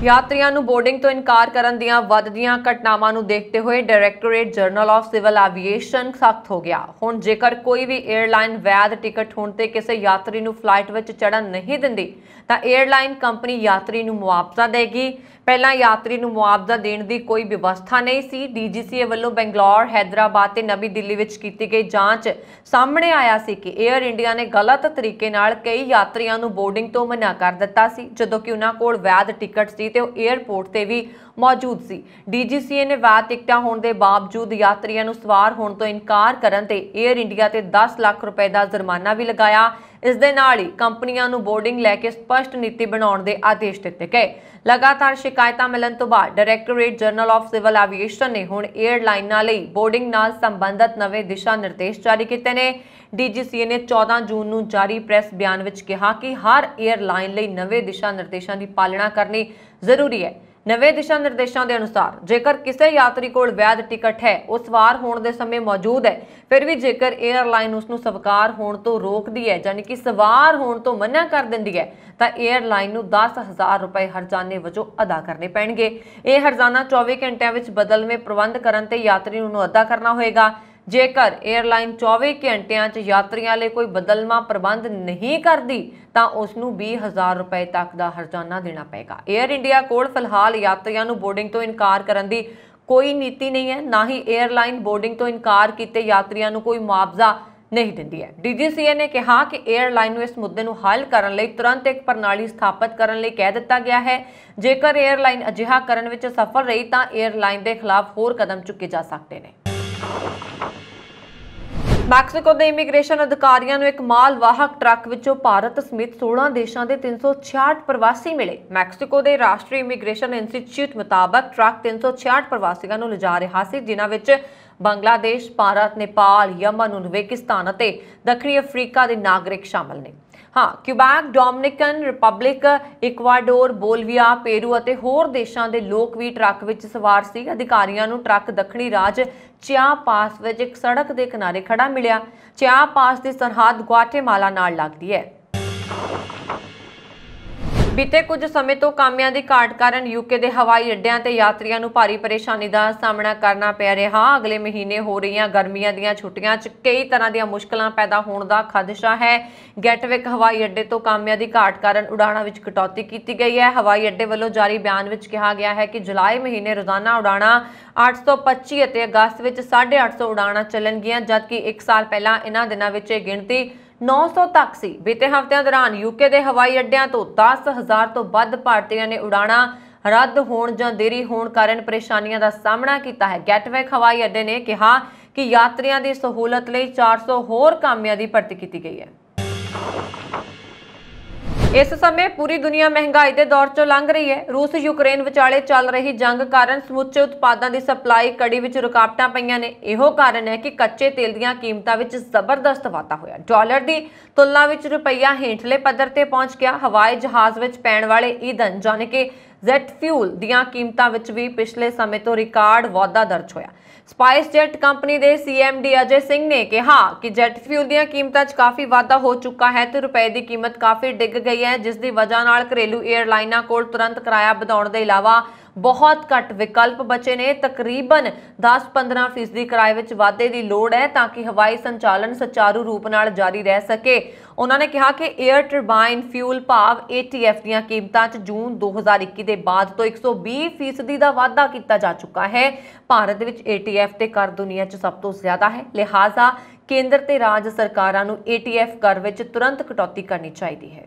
ਯਾਤਰੀਆਂ ਨੂੰ ਬੋਰਡਿੰਗ ਤੋਂ ਇਨਕਾਰ ਕਰਨ ਦੀਆਂ ਵੱਧਦੀਆਂ ਘਟਨਾਵਾਂ ਨੂੰ ਦੇਖਦੇ ਹੋਏ directorate general of civil aviation ਸਖਤ ਹੋ ਗਿਆ ਹੁਣ ਜੇਕਰ ਕੋਈ ਵੀ 에ਅਰਲਾਈਨ ਵੈਧ ਟਿਕਟ ਹੋਣ ਤੇ ਕਿਸੇ ਯਾਤਰੀ ਨੂੰ ਫਲਾਈਟ ਵਿੱਚ ਚੜਨ ਨਹੀਂ ਦਿੰਦੀ ਤਾਂ 에ਅਰਲਾਈਨ ਕੰਪਨੀ ਯਾਤਰੀ ਨੂੰ ਮੁਆਵਜ਼ਾ ਦੇਗੀ ਪਹਿਲਾਂ ਯਾਤਰੀ ਨੂੰ ਮੁਆਵਜ਼ਾ ਦੇਣ ਦੀ ਕੋਈ ਵਿਵਸਥਾ ਨਹੀਂ ਸੀ ਡੀਜੀਸੀਏ ਵੱਲੋਂ ਬੰਗਲੌਰ ਹైదరాబాద్ ਤੇ ਨਵੀਂ ਦਿੱਲੀ ਵਿੱਚ ਕੀਤੀ ਗਈ ਜਾਂਚ ਸਾਹਮਣੇ ਆਇਆ ਸੀ ਕਿ 에ਅਰ ਇੰਡੀਆ ਨੇ ਗਲਤ ਤਰੀਕੇ ਨਾਲ ਕਈ ਯਾਤਰੀਆਂ ਨੂੰ ਬੋਰਡਿੰਗ ਤੋਂ ਮਨਾ ਕਰ ਦਿੱਤਾ ਸੀ ਜਦੋਂ ਕਿ ਉਹਨਾਂ ਕੋਲ ਵੈਧ ਟਿਕਟ ਸੀ ਤੇ ਉਹ 에ਅਰਪੋਰਟ ਤੇ ਵੀ ਮੌਜੂਦ ਸੀ ਡੀਜੀਸੀਏ ਨੇ ਵੈਧ ਟਿਕਟਾਂ ਹੋਣ ਦੇ ਬਾਵਜੂਦ ਯਾਤਰੀਆਂ ਨੂੰ ਸਵਾਰ ਹੋਣ ਤੋਂ ਇਨਕਾਰ ਕਰਨ ਤੇ 에ਅਰ ਇੰਡੀਆ ਤੇ 10 ਲੱਖ ਰੁਪਏ ਦਾ ਜੁਰਮਾਨਾ ਵੀ ਲਗਾਇਆ ਇਸ ਦੇ ਨਾਲ ਹੀ ਕੰਪਨੀਆਂ ਨੂੰ ਬੋਰਡਿੰਗ ਲੈ ਕੇ ਸਪਸ਼ਟ ਨੀਤੀ ਬਣਾਉਣ ਦੇ ਆਦੇਸ਼ ਦਿੱਤੇ ਗਏ ਲਗਾਤਾਰ ਸ਼ਿਕਾਇਤਾਂ ਮਿਲਣ ਤੋਂ ਬਾਅਦ directorate general of civil aviation ਨੇ ਹੁਣ 에ਅਰਲਾਈਨਾਂ ਲਈ ਬੋਰਡਿੰਗ ਨਾਲ ਸੰਬੰਧਿਤ ਨਵੇਂ ਦਿਸ਼ਾ ਨਿਰਦੇਸ਼ ਜਾਰੀ ਕੀਤੇ ਨੇ ਡੀਜੀਸੀਏ ਨੇ 14 ਜੂਨ ਨੂੰ ਜਾਰੀ ਪ੍ਰੈਸ ਬਿਆਨ ਵਿੱਚ ਕਿਹਾ ਕਿ ਹਰ 에ਅਰਲਾਈਨ ਲਈ ਨਵੇਂ ਦਿਸ਼ਾ ਨਿਰਦੇਸ਼ਾਂ ਦੀ ਪਾਲਣਾ ਕਰਨੀ ਜ਼ਰੂਰੀ ਹੈ ਨਵੇਂ ਦਿਸ਼ਾ ਨਿਰਦੇਸ਼ਾਂ ਦੇ ਅਨੁਸਾਰ ਜੇਕਰ ਕਿਸੇ ਯਾਤਰੀ ਕੋਲ ਵੈਧ ਟਿਕਟ ਹੈ ਉਹ ਸਵਾਰ ਹੋਣ ਦੇ ਸਮੇਂ ਮੌਜੂਦ ਹੈ ਫਿਰ ਵੀ ਜੇਕਰ 에ਅਰਲਾਈਨ ਉਸ ਨੂੰ ਸਵਾਰ ਹੋਣ ਤੋਂ ਰੋਕਦੀ ਹੈ ਯਾਨੀ ਕਿ ਸਵਾਰ ਹੋਣ ਤੋਂ ਮਨਾ ਕਰ ਦਿੰਦੀ ਹੈ ਤਾਂ 에ਅਰਲਾਈਨ ਨੂੰ 10000 ਰੁਪਏ ਹਰਜਾਨੇ ਵਜੋਂ ਅਦਾ ਕਰਨੇ ਪੈਣਗੇ ਇਹ ਹਰਜਾਨਾ 24 ਘੰਟਿਆਂ ਵਿੱਚ ਬਦਲਵੇਂ ਪ੍ਰਬੰਧ ਕਰਨ ਤੇ ਯਾਤਰੀ ਨੂੰ ਅਦਾ ਕਰਨਾ ਹੋਏਗਾ ਜੇਕਰ 에ਅਰਲਾਈਨ 24 ਘੰਟਿਆਂ 'ਚ ਯਾਤਰੀਆਂ ਲਈ ਕੋਈ ਬਦਲਵਾ ਪ੍ਰਬੰਧ ਨਹੀਂ ਕਰਦੀ ਤਾਂ ਉਸ ਨੂੰ 20000 ਰੁਪਏ ਤੱਕ ਦਾ ਹਰਜਾਨਾ ਦੇਣਾ ਪਏਗਾ 에ਅਰ ਇੰਡੀਆ ਕੋਲ ਫਿਲਹਾਲ ਯਾਤਰੀਆਂ ਨੂੰ ਬੋਰਡਿੰਗ ਤੋਂ ਇਨਕਾਰ ਕਰਨ ਦੀ ਕੋਈ ਨੀਤੀ ਨਹੀਂ ਹੈ ਨਾ ਹੀ 에ਅਰਲਾਈਨ ਬੋਰਡਿੰਗ ਤੋਂ ਇਨਕਾਰ ਕੀਤੇ ਯਾਤਰੀਆਂ ਨੂੰ ਕੋਈ ਮੁਆਵਜ਼ਾ ਨਹੀਂ ਦਿੰਦੀ ਹੈ ਡੀਜੀਸੀਏ ਨੇ ਕਿਹਾ ਕਿ 에ਅਰਲਾਈਨ ਨੂੰ ਇਸ ਮੁੱਦੇ ਨੂੰ ਹੱਲ ਕਰਨ ਲਈ ਤੁਰੰਤ ਇੱਕ ਪ੍ਰਣਾਲੀ ਸਥਾਪਿਤ ਕਰਨ ਲਈ ਕਹਿ ਦਿੱਤਾ ਗਿਆ ਹੈ ਜੇਕਰ 에ਅਰਲਾਈਨ ਅਜਿਹਾ ਕਰਨ ਵਿੱਚ ਸਫਲ ਰਹੀ ਤਾਂ 에ਅਰਲਾਈਨ ਦੇ ਖਿਲਾਫ ਹੋਰ ਕਦਮ ਚੁੱਕੇ ਜਾ ਸਕਦੇ ਨੇ ਮੈਕਸੀਕੋ ਦੇ ਇਮੀਗ੍ਰੇਸ਼ਨ ਅਧਿਕਾਰੀਆਂ ਨੂੰ ਇੱਕ ਮਾਲ ਵਾਹਕ ਟਰੱਕ ਵਿੱਚੋਂ ਭਾਰਤ ਸਮੇਤ 16 ਦੇਸ਼ਾਂ ਦੇ 366 ਪ੍ਰਵਾਸੀ ਮਿਲੇ ਮੈਕਸੀਕੋ ਦੇ ਰਾਸ਼ਟਰੀ ਇਮੀਗ੍ਰੇਸ਼ਨ ਇੰਸਟੀਚਿਊਟ ਮੁਤਾਬਕ ਟਰੱਕ 366 ਪ੍ਰਵਾਸੀਆਂ ਨੂੰ ਲਿਜਾ ਰਿਹਾ ਸੀ ਜਿਨ੍ਹਾਂ ਵਿੱਚ ਬੰਗਲਾਦੇਸ਼ ਭਾਰਤ ਨੇਪਾਲ ਯਮਨ ਉਜ਼ਬੇਕਿਸਤਾਨ ਅਤੇ ਦੱਖਣੀ ਅਫਰੀਕਾ ਦੇ ਨਾਗਰਿਕ ਸ਼ਾਮਲ ਨੇ ਹਾਂ ਕਿਊਬਾਕ Dominican Republic Ecuador Bolivia Peru ਅਤੇ ਹੋਰ ਦੇਸ਼ਾਂ ਦੇ ਲੋਕ ਵੀ ਟਰੱਕ ਵਿੱਚ ਸਵਾਰ ਸੀ ਅਧਿਕਾਰੀਆਂ ਨੂੰ ਟਰੱਕ ਦੱਖਣੀ ਰਾਜ ਚਿਆ ਪਾਸ ਵਿੱਚ ਇੱਕ ਸੜਕ ਦੇ ਕਿਨਾਰੇ ਖੜਾ ਮਿਲਿਆ ਚਿਆ ਪਾਸ ਦੀ ਸਰਹੱਦ ਗੁਆਟੇਮਾਲਾ ਨਾਲ ਲੱਗਦੀ ਹੈ ਬੀਤੇ ਕੁਝ ਸਮੇਂ ਤੋਂ ਕਾਮਿਆਂ ਦੀ ਘਾਟ ਕਾਰਨ ਯੂਕੇ ਦੇ ਹਵਾਈ ਅੱਡਿਆਂ ਤੇ ਯਾਤਰੀਆਂ ਨੂੰ ਭਾਰੀ ਪਰੇਸ਼ਾਨੀ ਦਾ ਸਾਹਮਣਾ ਕਰਨਾ ਪੈ ਰਿਹਾ ਅਗਲੇ ਮਹੀਨੇ ਹੋ ਰਹੀਆਂ ਗਰਮੀਆਂ ਦੀਆਂ ਛੁੱਟੀਆਂ 'ਚ ਕਈ ਤਰ੍ਹਾਂ ਦੀਆਂ ਮੁਸ਼ਕਲਾਂ ਪੈਦਾ ਹੋਣ ਦਾ ਖਦਸ਼ਾ ਹੈ ਗੈਟਵਿਕ ਹਵਾਈ ਅੱਡੇ ਤੋਂ ਕਾਮਿਆਂ ਦੀ ਘਾਟ ਕਾਰਨ ਉਡਾਣਾਂ ਵਿੱਚ ਕਟੌਤੀ ਕੀਤੀ ਗਈ ਹੈ ਹਵਾਈ ਅੱਡੇ ਵੱਲੋਂ ਜਾਰੀ ਬਿਆਨ ਵਿੱਚ ਕਿਹਾ ਗਿਆ ਹੈ ਕਿ ਜੁਲਾਈ ਮਹੀਨੇ ਰੋਜ਼ਾਨਾ ਉਡਾਣਾਂ 825 ਅਤੇ ਅਗਸਤ ਵਿੱਚ 850 ਉਡਾਣਾਂ ਚੱਲਣਗੀਆਂ ਜਦਕਿ 1 ਸਾਲ ਪਹਿਲਾਂ ਇਹਨਾਂ ਦਿਨਾਂ ਵਿੱਚ ਇਹ ਗਿਣਤੀ 900 ਤੱਕ ਸੀ ਬੀਤੇ ਹਫ਼ਤਿਆਂ ਦੌਰਾਨ ਯੂਕੇ ਦੇ ਹਵਾਈ ਅੱਡਿਆਂ ਤੋਂ 10000 ਤੋਂ ਵੱਧ ਭਾਰਤੀਆਂ ਨੇ ਉਡਾਣਾ ਰੱਦ ਹੋਣ ਜਾਂ ਦੇਰੀ ਹੋਣ ਕਾਰਨ ਪਰੇਸ਼ਾਨੀਆਂ ਦਾ ਸਾਹਮਣਾ ਕੀਤਾ ਹੈ ਗੈਟਵੇਕ ਹਵਾਈ ਅੱਡੇ ਨੇ ਕਿਹਾ ਕਿ ਯਾਤਰੀਆਂ ਦੀ ਸਹੂਲਤ ਲਈ 400 ਹੋਰ ਕਾਮਿਆਂ ਦੀ ਭਰਤੀ ਕੀਤੀ ਗਈ ਹੈ ਇਸ ਸਮੇਂ ਪੂਰੀ ਦੁਨੀਆ ਮਹਿੰਗਾਈ ਦੇ ਦੌਰ ਚੋਂ ਲੰਘ ਰਹੀ ਹੈ ਰੂਸ ਯੂਕਰੇਨ ਵਿਚਾਲੇ ਚੱਲ ਰਹੀ ਜੰਗ ਕਾਰਨ ਸਮੁੱਚੇ ਉਤਪਾਦਾਂ ਦੀ ਸਪਲਾਈ ਕੜੀ ਵਿੱਚ ਰੁਕਾਵਟਾਂ ਪਈਆਂ ਨੇ ਇਹੋ ਕਾਰਨ ਹੈ ਕਿ ਕੱਚੇ ਤੇਲ ਦੀਆਂ ਕੀਮਤਾਂ ਵਿੱਚ ਜ਼ਬਰਦਸਤ ਵਾਧਾ ਹੋਇਆ ਡਾਲਰ ਦੀ ਤੁਲਨਾ ਵਿੱਚ ਰੁਪਈਆ ਹੇਠਲੇ ਪੱਧਰ ਤੇ ਪਹੁੰਚ ਗਿਆ ਹਵਾਈ ਜਹਾਜ਼ ਵਿੱਚ ਪੈਣ ਵਾਲੇ ਈਧਨ ਜਾਨਕਿ ਜ਼ੈਟ ਫਿਊਲ ਦੀਆਂ ਕੀਮਤਾਂ ਵਿੱਚ ਵੀ ਪਿਛਲੇ ਸਮੇਂ ਤੋਂ ਰਿਕਾਰਡ ਵਾਧਾ ਦਰਜ ਹੋਇਆ ਸਪਾਈਸ ਜੈਟ ਕੰਪਨੀ ਦੇ ਸੀਐਮਡੀ ਅਜੇ ਸਿੰਘ ਨੇ ਕਿਹਾ ਕਿ ਜੈਟ ਫਿਊਲ ਦੀਆਂ ਕੀਮਤਾਂ 'ਚ ਕਾਫੀ ਵਾਧਾ ਹੋ ਚੁੱਕਾ ਹੈ ਤੇ ਰੁਪਏ ਦੀ ਕੀਮਤ ਕਾਫੀ ਡਿੱਗ ਗਈ ਹੈ ਜਿਸ ਦੀ ਵਜ੍ਹਾ ਨਾਲ ਘਰੇਲੂ 에ਅਰਲਾਈਨਾਂ ਕੋਲ ਤੁਰੰਤ ਕਿਰਾਇਆ ਵਧਾਉਣ ਦੇ ਇਲਾਵਾ ਬਹੁਤ ਘੱਟ ਵਿਕਲਪ ਬਚੇ ਨੇ ਤਕਰੀਬਨ 10-15% ਫੀਸਦੀ ਕਿਰਾਏ ਵਿੱਚ ਵਾਧੇ ਦੀ ਲੋੜ ਹੈ ਤਾਂ ਕਿ ਹਵਾਈ ਸੰਚਾਲਨ ਸੁਚਾਰੂ ਰੂਪ ਨਾਲ ਜਾਰੀ ਰਹਿ ਸਕੇ ਉਹਨਾਂ ਨੇ ਕਿਹਾ ਕਿ 에ਅਰ ਟਰਬਾਈਨ ਫਿਊਲ ਭਾਗ ATF ਦੀਆਂ ਕੀਮਤਾਂ 'ਚ ਜੂਨ 2021 ਦੇ ਬਾਅਦ ਤੋਂ 120% ਦਾ ਵਾਧਾ ਕੀਤਾ ਜਾ ਚੁੱਕਾ ਹੈ ਭਾਰਤ ਵਿੱਚ ATF ਤੇ ਕਰ ਦੁਨੀਆ 'ਚ ਸਭ ਤੋਂ ਜ਼ਿਆਦਾ ਹੈ ਲਿਹਾਜ਼ਾ ਕੇਂਦਰ ਤੇ ਰਾਜ ਸਰਕਾਰਾਂ ਨੂੰ ATF ਕਰ ਵਿੱਚ ਤੁਰੰਤ ਕਟੌਤੀ ਕਰਨੀ ਚਾਹੀਦੀ ਹੈ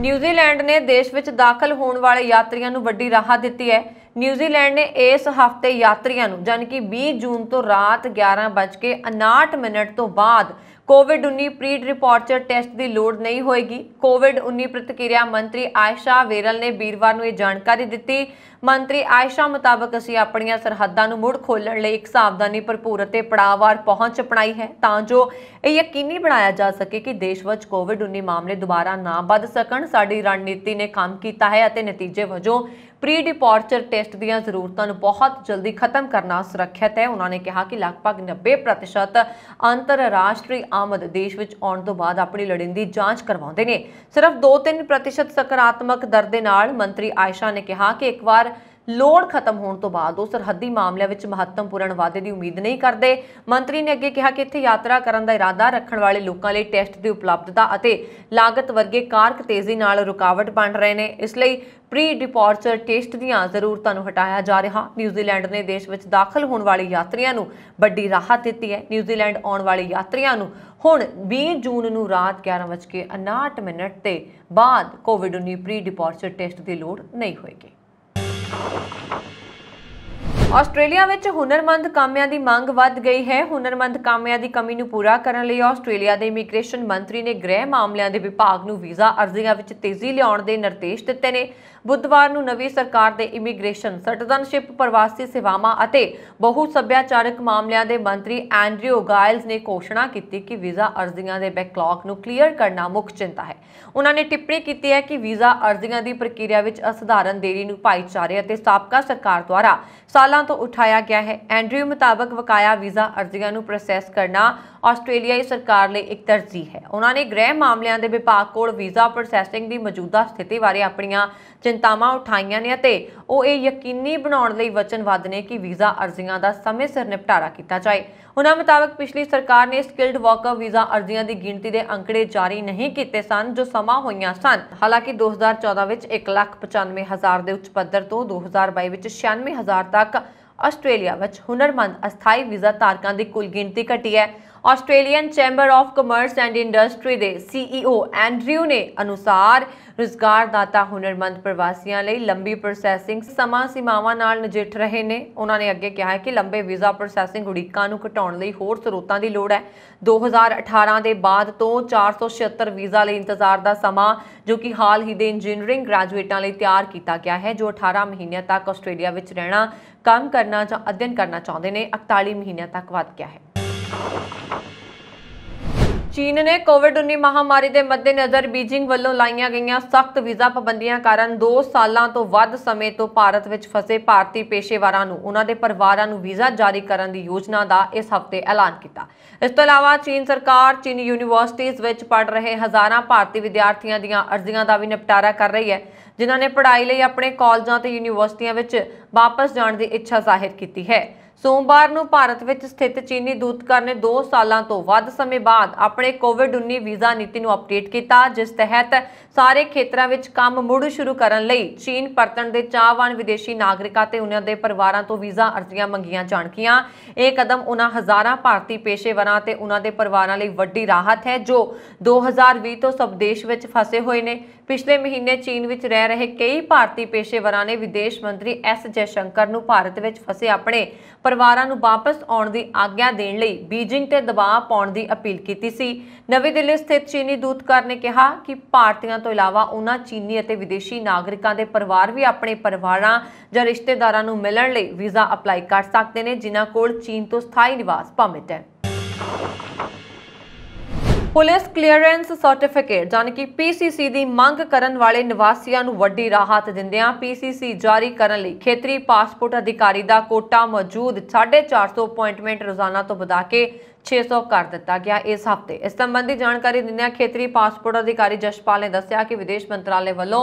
ਨਿਊਜ਼ੀਲੈਂਡ ਨੇ ਦੇਸ਼ ਵਿੱਚ ਦਾਖਲ ਹੋਣ ਵਾਲੇ ਯਾਤਰੀਆਂ ਨੂੰ ਵੱਡੀ ਰਾਹਤ ਦਿੱਤੀ ਹੈ ਨਿਊਜ਼ੀਲੈਂਡ ਨੇ ਇਸ ਹਫਤੇ ਯਾਤਰੀਆਂ ਨੂੰ ਜਾਨਕਿ 20 ਜੂਨ ਤੋਂ ਰਾਤ 11:59 ਮਿੰਟ ਤੋਂ ਬਾਅਦ ਕੋਵਿਡ-19 ਪ੍ਰੀ ਰਿਪੋਰਟਰ ਟੈਸਟ ਦੀ ਲੋੜ ਨਹੀਂ ਹੋਏਗੀ ਕੋਵਿਡ-19 ਪ੍ਰਤੀਕਿਰਿਆ ਮੰਤਰੀ ਆਇਸ਼ਾ ਵੇਰਲ ਨੇ ਵੀਰਵਾਰ ਨੂੰ ਇਹ ਜਾਣਕਾਰੀ ਦਿੱਤੀ ਮੰਤਰੀ ਆਇਸ਼ਾ ਮੁਤਾਬਕ ਅਸੀਂ ਆਪਣੀਆਂ ਸਰਹੱਦਾਂ ਨੂੰ ਮੁੜ ਖੋਲਣ ਲਈ ਇੱਕ ਸਾਵਧਾਨੀ ਭਰਪੂਰ ਅਤੇ ਪੜਾਵਾਰ ਪਹੁੰਚ ਅਪਣਾਈ ਹੈ ਤਾਂ ਜੋ ਇਹ ਯਕੀਨੀ ਬਣਾਇਆ ਜਾ ਸਕੇ ਕਿ ਦੇਸ਼ ਵਿੱਚ ਕੋਵਿਡ-19 ਮਾਮਲੇ ਦੁਬਾਰਾ ਨਾ ਵੱਧ ਸਕਣ ਸਾਡੀ ਰਣਨੀਤੀ ਨੇ ਕੰਮ ਕੀਤਾ ਹੈ ਅਤੇ ਨਤੀਜੇ ਵਜੋਂ ਪ੍ਰੀ ਡਿਪਾਰਚਰ ਟੈਸਟ ਦੀਆਂ ਜ਼ਰੂਰਤਾਂ ਨੂੰ ਬਹੁਤ ਜਲਦੀ ਖਤਮ ਕਰਨਾ ਸੁਰੱਖਿਅਤ ਹੈ ਉਹਨਾਂ ਨੇ ਕਿਹਾ ਕਿ ਲਗਭਗ 90% ਅੰਤਰਰਾਸ਼ਟਰੀ ਆਮਦ ਦੇਸ਼ ਵਿੱਚ ਆਉਣ ਤੋਂ ਬਾਅਦ ਆਪਣੀ ਲੜਿੰਦੀ ਜਾਂਚ ਕਰਵਾਉਂਦੇ ਨੇ ਸਿਰਫ 2-3% ਸਕਾਰਾਤਮਕ ਦਰ ਦੇ ਨਾਲ ਮੰਤਰੀ ਆਇਸ਼ਾ ਨੇ ਕਿਹਾ ਕਿ ਇੱਕ ਵਾਰ ਲੋੜ ਖਤਮ ਹੋਣ ਤੋਂ ਬਾਅਦ ਉਹ ਸਰਹੱਦੀ ਮਾਮਲਿਆਂ ਵਿੱਚ ਮਹੱਤਵਪੂਰਨ ਵਾਅਦੇ ਦੀ ਉਮੀਦ ਨਹੀਂ ਕਰਦੇ ਮੰਤਰੀ ਨੇ ਅੱਗੇ ਕਿਹਾ ਕਿ ਇੱਥੇ ਯਾਤਰਾ ਕਰਨ ਦਾ ਇਰਾਦਾ ਰੱਖਣ ਵਾਲੇ ਲੋਕਾਂ ਲਈ ਟੈਸਟ ਦੀ ਉਪਲਬਧਤਾ ਅਤੇ ਲਾਗਤ ਵਰਗੇ ਕਾਰਕ ਤੇਜ਼ੀ ਨਾਲ ਰੁਕਾਵਟ ਬਣ ਰਹੇ ਨੇ ਇਸ ਲਈ ਪ੍ਰੀ ਡਿਪਾਰਚਰ ਟੈਸਟ ਦੀਆਂ ਜ਼ਰੂਰਤਾਂ ਨੂੰ ਹਟਾਇਆ ਜਾ ਰਿਹਾ ਨਿਊਜ਼ੀਲੈਂਡ ਨੇ ਦੇਸ਼ ਵਿੱਚ ਦਾਖਲ ਹੋਣ ਵਾਲੇ ਯਾਤਰੀਆਂ ਨੂੰ ਵੱਡੀ ਰਾਹਤ ਦਿੱਤੀ ਹੈ ਨਿਊਜ਼ੀਲੈਂਡ ਆਉਣ ਵਾਲੇ ਯਾਤਰੀਆਂ ਨੂੰ ਹੁਣ 20 ਜੂਨ ਨੂੰ ਰਾਤ 11:59 ਮਿੰਟ ਤੇ ਬਾਅਦ ਕੋਵਿਡ-19 ਪ੍ਰੀ ਡਿਪਾਰਚਰ ਟੈਸਟ ਦੀ ਲੋੜ ਨਹੀਂ ਹੋਏਗੀ ਆਸਟ੍ਰੇਲੀਆ ਵਿੱਚ ਹੁਨਰਮੰਦ ਕਾਮਿਆਂ ਦੀ ਮੰਗ ਵੱਧ ਗਈ ਹੈ ਹੁਨਰਮੰਦ ਕਾਮਿਆਂ ਦੀ ਕਮੀ ਨੂੰ ਪੂਰਾ ਕਰਨ ਲਈ ਆਸਟ੍ਰੇਲੀਆ ਦੇ ਇਮੀਗ੍ਰੇਸ਼ਨ ਮੰਤਰੀ ਨੇ ਗ੍ਰਹਿ ਮਾਮਲਿਆਂ ਦੇ ਵਿਭਾਗ ਨੂੰ ਵੀਜ਼ਾ ਅਰਜ਼ੀਆਂ ਵਿੱਚ ਤੇਜ਼ੀ ਲਿਆਉਣ ਦੇ ਨਿਰਦੇਸ਼ ਦਿੱਤੇ ਨੇ ਬੁੱਧਵਾਰ ਨੂੰ ਨਵੀਂ ਸਰਕਾਰ ਦੇ ਇਮੀਗ੍ਰੇਸ਼ਨ ਸਿਟੀਜ਼ਨਸ਼ਿਪ ਪ੍ਰਵਾਸੀ ਸੇਵਾਵਾਂ ਅਤੇ ਬਹੁ ਸੱਭਿਆਚਾਰਕ ਮਾਮਲਿਆਂ ਦੇ ਮੰਤਰੀ ਐਂਡਰਿਓ ਗਾਇਲਸ ਨੇ ਘੋਸ਼ਣਾ ਕੀਤੀ ਕਿ ਵੀਜ਼ਾ ਅਰਜ਼ੀਆਂ ਦੇ ਬੈਕਲੌਗ ਨੂੰ ਕਲੀਅਰ ਕਰਨਾ ਮੁੱਖ ਚਿੰਤਾ ਹੈ ਉਹਨਾਂ ਨੇ ਟਿੱਪਣੀ ਕੀਤੀ ਹੈ ਕਿ ਵੀਜ਼ਾ ਅਰਜ਼ੀਆਂ ਦੀ ਪ੍ਰਕਿਰਿਆ ਵਿੱਚ ਅਸਧਾਰਨ ਦੇਰੀ ਨੂੰ ਭਾਈਚਾਰੇ ਅਤੇ ਸਾਬਕਾ ਸਰਕਾਰ ਦੁਆਰਾ ਸਾਲਾਂ ਤੋਂ ਉਠਾਇਆ ਗਿਆ ਹੈ ਐਂਡਰਿਊ ਮੁਤਾਬਕ ਵਕਾਇਆ ਵੀਜ਼ਾ ਅਰਜ਼ੀਆਂ ਨੂੰ ਪ੍ਰੋਸੈਸ ਕਰਨਾ ਆਸਟ੍ਰੇਲੀਆਈ ਸਰਕਾਰ ਲਈ ਇੱਕ ਤਰਜੀਹ ਹੈ ਉਹਨਾਂ ਨੇ ਗ੍ਰਹਿ ਮਾਮਲਿਆਂ ਦੇ ਵਿਭਾਗ ਕੋਲ ਵੀਜ਼ਾ ਪ੍ਰੋਸੈਸਿੰਗ ਦੀ ਮੌਜੂਦਾ ਸਥਿਤੀ ਬਾਰੇ ਆਪਣੀਆਂ ਚਿੰਤਾਵਾਂ ਉਠਾਈਆਂ ਨੇ ਅਤੇ ਉਹ ਇਹ ਯਕੀਨੀ ਬਣਾਉਣ ਲਈ ਵਚਨਬੱਧ ਨੇ ਕਿ ਵੀਜ਼ਾ ਅਰਜ਼ੀਆਂ ਦਾ ਸਮੇਂ ਸਿਰ ਨਿਪਟਾਰਾ ਕੀਤਾ ਜਾਏ ਉਹਨਾਂ ਮੁਤਾਬਕ ਪਿਛਲੀ ਸਰਕਾਰ ਨੇ ਸਕਿਲਡ ਵਰਕਰ ਵੀਜ਼ਾ ਅਰਜ਼ੀਆਂ ਦੀ ਗਿਣਤੀ ਦੇ ਅੰਕੜੇ ਜਾਰੀ ਨਹੀਂ ਕੀਤੇ ਸਨ ਜੋ ਸਮਾਂ ਹੋਈਆਂ ਸਨ ਹਾਲਾਂਕਿ 2014 ਵਿੱਚ 195000 ਦੇ ਉੱਚ ਪੱਧਰ ਤੋਂ 2022 ਵਿੱਚ 96000 ਤੱਕ ਆਸਟ੍ਰੇਲੀਆ ਵਿੱਚ ਹੁਨਰਮੰਦ ਅਸਥਾਈ ਵੀਜ਼ਾ ਧਾਰਕਾਂ ਦੀ ਕੁੱਲ ਗਿਣਤੀ ਘਟੀ ਹੈ Australian chamber of commerce and industry ਦੇ ਸੀਈਓ e ਐਂਡਰਿਊ ਨੇ ਅਨੁਸਾਰ ਰੁਜ਼ਗਾਰਦਾਤਾ ਹੁਨਰਮੰਦ ਪ੍ਰਵਾਸੀਆਂ ਲਈ ਲੰਬੀ ਪ੍ਰੋਸੈਸਿੰਗ ਸਮਾਂ ਸੀਮਾਵਾਂ ਨਾਲ ਨਜਿੱਠ ਰਹੇ ਨੇ ਉਹਨਾਂ ਨੇ ਅੱਗੇ ਕਿਹਾ ਹੈ ਕਿ ਲੰਬੇ ਵੀਜ਼ਾ ਪ੍ਰੋਸੈਸਿੰਗ ਉਡੀਕਾਂ ਨੂੰ ਘਟਾਉਣ ਲਈ ਹੋਰ ਸਰੋਤਾਂ ਦੀ ਲੋੜ ਹੈ 2018 ਦੇ ਬਾਅਦ ਤੋਂ 476 ਵੀਜ਼ਾ ਲਈ ਇੰਤਜ਼ਾਰ ਦਾ ਸਮਾਂ ਜੋ ਕਿ ਹਾਲ ਹੀ ਦੇ ਇੰਜੀਨੀਅਰਿੰਗ ਗ੍ਰੈਜੂਏਟਾਂ ਲਈ ਤਿਆਰ ਕੀਤਾ ਗਿਆ ਹੈ ਜੋ 18 ਮਹੀਨਿਆਂ ਤੱਕ ਆਸਟ੍ਰੇਲੀਆ ਵਿੱਚ ਰਹਿਣਾ ਕੰਮ ਕਰਨਾ ਜਾਂ ਅਧਿਐਨ ਕਰਨਾ ਚਾਹੁੰਦੇ ਨੇ 41 ਮਹੀਨਿਆਂ ਤੱਕ ਵਧ ਗਿਆ ਹੈ ਚੀਨ ਨੇ ਕੋਵਿਡ-19 ਮਹਾਮਾਰੀ ਦੇ ਮੱਦੇਨਜ਼ਰ ਬੀਜਿੰਗ ਵੱਲੋਂ ਲਾਈਆਂ ਗਈਆਂ ਸਖਤ ਵੀਜ਼ਾ ਪਾਬੰਦੀਆਂ ਕਾਰਨ 2 ਸਾਲਾਂ ਤੋਂ ਵੱਧ ਸਮੇਂ ਤੋਂ ਭਾਰਤ ਵਿੱਚ ਫਸੇ ਭਾਰਤੀ ਪੇਸ਼ੇਵਰਾਂ ਨੂੰ ਉਹਨਾਂ ਦੇ ਪਰਿਵਾਰਾਂ ਨੂੰ ਵੀਜ਼ਾ ਜਾਰੀ ਕਰਨ ਦੀ ਯੋਜਨਾ ਦਾ ਇਸ ਹਫ਼ਤੇ ਐਲਾਨ ਕੀਤਾ ਇਸ ਤੋਂ ਇਲਾਵਾ ਚੀਨ ਸਰਕਾਰ ਚੀਨੀ ਯੂਨੀਵਰਸਿਟੀਆਂ ਵਿੱਚ ਪੜ੍ਹ ਰਹੇ ਹਜ਼ਾਰਾਂ ਭਾਰਤੀ ਵਿਦਿਆਰਥੀਆਂ ਦੀਆਂ ਅਰਜ਼ੀਆਂ ਦਾ ਵੀ ਨਿਪਟਾਰਾ ਕਰ ਰਹੀ ਹੈ ਜਿਨ੍ਹਾਂ ਨੇ ਪੜ੍ਹਾਈ ਲਈ ਆਪਣੇ ਕਾਲਜਾਂ ਤੇ ਯੂਨੀਵਰਸਿਟੀਆਂ ਵਿੱਚ ਵਾਪਸ ਜਾਣ ਦੀ ਇੱਛਾ ਜ਼ਾਹਿਰ ਕੀਤੀ ਹੈ ਸੋਮਵਾਰ ਨੂੰ ਭਾਰਤ ਵਿੱਚ ਸਥਿਤ ਚੀਨੀ ਦੂਤਕਰ ਨੇ 2 ਸਾਲਾਂ ਤੋਂ ਵੱਧ ਸਮੇਂ ਬਾਅਦ ਆਪਣੇ ਕੋਵਿਡ-19 ਵੀਜ਼ਾ ਨੀਤੀ ਨੂੰ ਅਪਡੇਟ ਕੀਤਾ ਜਿਸ ਤਹਿਤ ਸਾਰੇ ਖੇਤਰਾਂ ਵਿੱਚ ਕੰਮ ਮੁੜ ਸ਼ੁਰੂ ਕਰਨ ਲਈ ਚੀਨ ਪਰਤਣ ਦੇ ਚਾਹਵਾਨ ਵਿਦੇਸ਼ੀ ਨਾਗਰਿਕਾਂ ਤੇ ਉਹਨਾਂ ਦੇ ਪਰਿਵਾਰਾਂ ਤੋਂ ਵੀਜ਼ਾ ਅਰਜ਼ੀਆਂ ਮੰਗੀਆਂ ਜਾਣਗੀਆਂ ਇਹ ਕਦਮ ਉਹਨਾਂ ਹਜ਼ਾਰਾਂ ਭਾਰਤੀ ਪੇਸ਼ੇਵਰਾਂ ਤੇ ਉਹਨਾਂ ਦੇ ਪਰਿਵਾਰਾਂ ਲਈ ਵੱਡੀ ਰਾਹਤ ਹੈ ਜੋ 2020 ਤੋਂ ਸਬਦੇਸ਼ ਵਿੱਚ ਫਸੇ ਹੋਏ ਨੇ ਪਿਛਲੇ ਮਹੀਨੇ ਚੀਨ ਵਿੱਚ ਰਹਿ ਰਹੇ ਕਈ ਭਾਰਤੀ ਪੇਸ਼ੇਵਰਾਂ ਨੇ ਵਿਦੇਸ਼ ਮੰਤਰੀ ਐਸ ਜੈ ਸ਼ੰਕਰ ਨੂੰ ਭਾਰਤ ਵਿੱਚ ਫਸੇ ਆਪਣੇ ਪਰਿਵਾਰਾਂ ਨੂੰ ਵਾਪਸ ਆਉਣ ਦੀ ਆਗਿਆ ਦੇਣ ਲਈ ਬੀਜਿੰਗ ਤੇ ਦਬਾਅ ਪਾਉਣ ਦੀ ਅਪੀਲ ਕੀਤੀ ਸੀ ਨਵੀਂ ਦਿੱਲੀ ਸਥਿਤ ਚੀਨੀ ਦੂਤਕਾਰ ਨੇ ਕਿਹਾ ਕਿ ਭਾਰਤੀਆਂ ਤੋਂ ਇਲਾਵਾ ਉਹਨਾਂ ਚੀਨੀ ਅਤੇ ਵਿਦੇਸ਼ੀ ਨਾਗਰਿਕਾਂ ਦੇ ਪਰਿਵਾਰ ਵੀ ਆਪਣੇ ਪਰਿਵਾਰਾਂ ਜਾਂ ਰਿਸ਼ਤੇਦਾਰਾਂ ਨੂੰ ਮਿਲਣ ਲਈ ਵੀਜ਼ਾ ਅਪਲਾਈ ਕਰ ਸਕਦੇ ਨੇ ਜਿਨ੍ਹਾਂ ਕੋਲ ਚੀਨ ਤੋਂ ਸਥਾਈ ਨਿਵਾਸ ਪਰਮਿਟ ਹੈ ਪੁਲਿਸ ਕਲੀਅਰੈਂਸ ਸਰਟੀਫਿਕੇਟ ਜਾਨੀ ਕਿ ਪੀਸੀਸੀ ਦੀ ਮੰਗ ਕਰਨ ਵਾਲੇ ਨਿਵਾਸੀਆਂ ਨੂੰ ਵੱਡੀ ਰਾਹਤ ਦਿੰਦਿਆਂ ਪੀਸੀਸੀ ਜਾਰੀ ਕਰਨ ਲਈ ਖੇਤਰੀ ਪਾਸਪੋਰਟ ਅਧਿਕਾਰੀ ਦਾ ਕੋਟਾ ਮੌਜੂਦ 450 ਅਪਾਇੰਟਮੈਂਟ ਰੋਜ਼ਾਨਾ ਤੋਂ ਵਧਾ ਕੇ 600 ਕਰ ਦਿੱਤਾ ਗਿਆ ਇਸ ਹਫਤੇ ਇਸ ਸੰਬੰਧੀ ਜਾਣਕਾਰੀ ਦਿੰਦਿਆਂ ਖੇਤਰੀ ਪਾਸਪੋਰਟ ਅਧਿਕਾਰੀ ਜਸ਼ਪਾਲ ਨੇ ਦੱਸਿਆ ਕਿ ਵਿਦੇਸ਼ ਮੰਤਰਾਲੇ ਵੱਲੋਂ